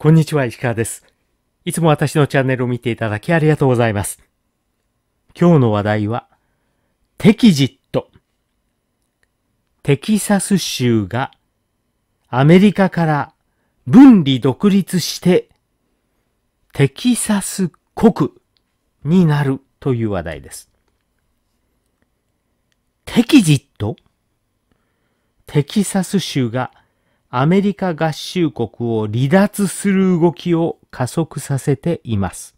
こんにちは、石川です。いつも私のチャンネルを見ていただきありがとうございます。今日の話題は、テキジット。テキサス州がアメリカから分離独立して、テキサス国になるという話題です。テキジットテキサス州がアメリカ合衆国を離脱する動きを加速させています。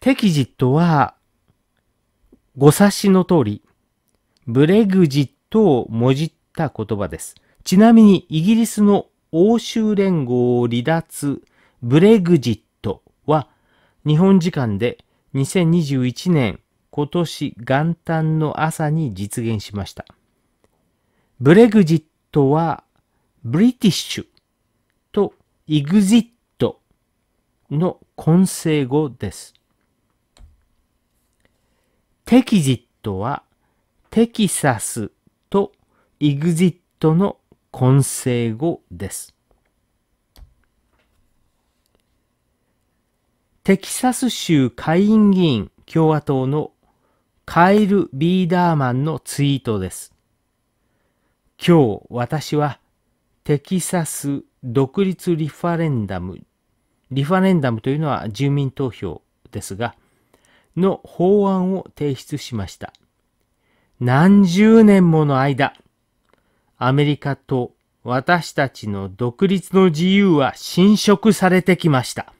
テキジットは、ご察しの通り、ブレグジットをもじった言葉です。ちなみにイギリスの欧州連合を離脱、ブレグジットは日本時間で2021年今年元旦の朝に実現しました。ブレグジットはブリティッシュとイグジットの混成語です。テキジットはテキサスとイグジットの混成語です。テキサス州下院議員共和党のカイル・ビーダーマンのツイートです。今日私はテキサス独立リファレンダム、リファレンダムというのは住民投票ですが、の法案を提出しました。何十年もの間、アメリカと私たちの独立の自由は侵食されてきました。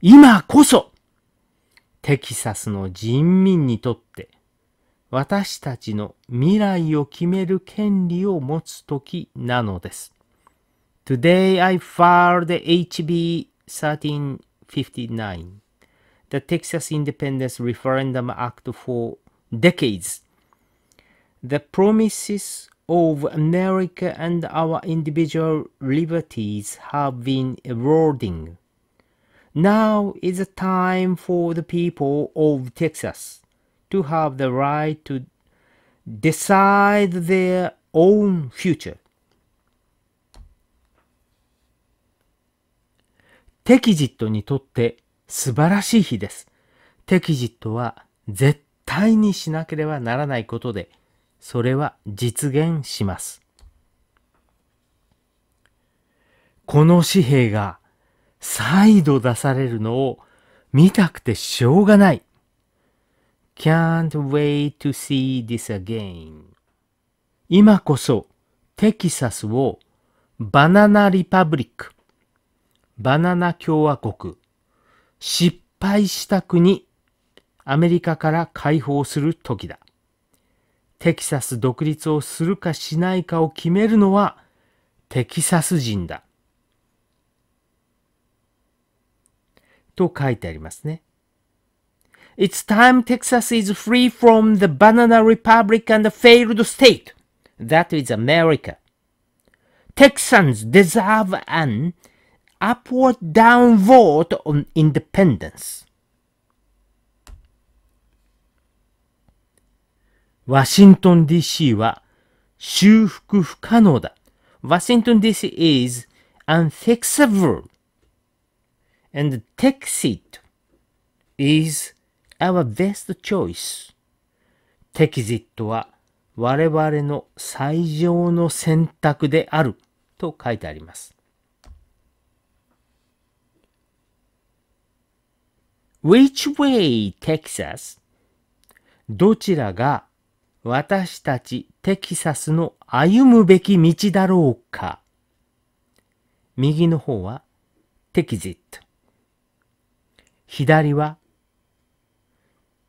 今こそ、テキサスの人民にとって私たちの未来を決める権利を持つ時なのです。Today I filed HB 1359, the Texas Independence Referendum Act for decades. The promises of America and our individual liberties have been eroding. Now is the time for the people of Texas to have the right to decide their own future. テキジットにとって素晴らしい日です。テキジットは絶対にしなければならないことで、それは実現します。この紙幣が再度出されるのを見たくてしょうがない。Can't wait to see this again. 今こそテキサスをバナナリパブリック、バナナ共和国、失敗した国、アメリカから解放する時だ。テキサス独立をするかしないかを決めるのはテキサス人だ。と書いてありますね。It's time Texas is free from the banana republic and the failed state. That is America. Texans deserve an upward down vote on independence. Washington DC は修復不可能だ。Washington DC is unfixable. And Texas is our best choice テキジットは我々の最上の選択であると書いてあります。Which way Texas? どちらが私たちテキサスの歩むべき道だろうか右の方はテキジット。左は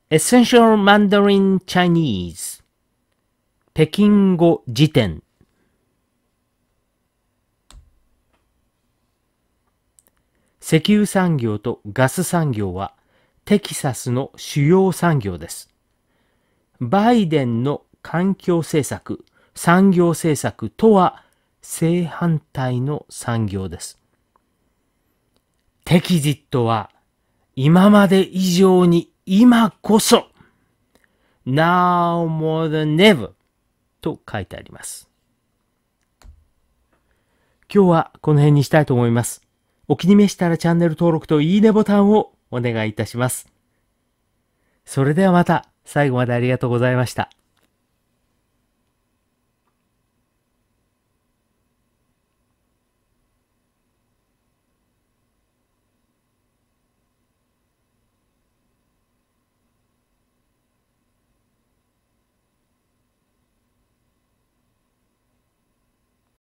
Essential Mandarin Chinese 北京語辞典石油産業とガス産業はテキサスの主要産業です。バイデンの環境政策、産業政策とは正反対の産業です。テキジットは今まで以上に今こそ Now more than never と書いてあります。今日はこの辺にしたいと思います。お気に召したらチャンネル登録といいねボタンをお願いいたします。それではまた最後までありがとうございました。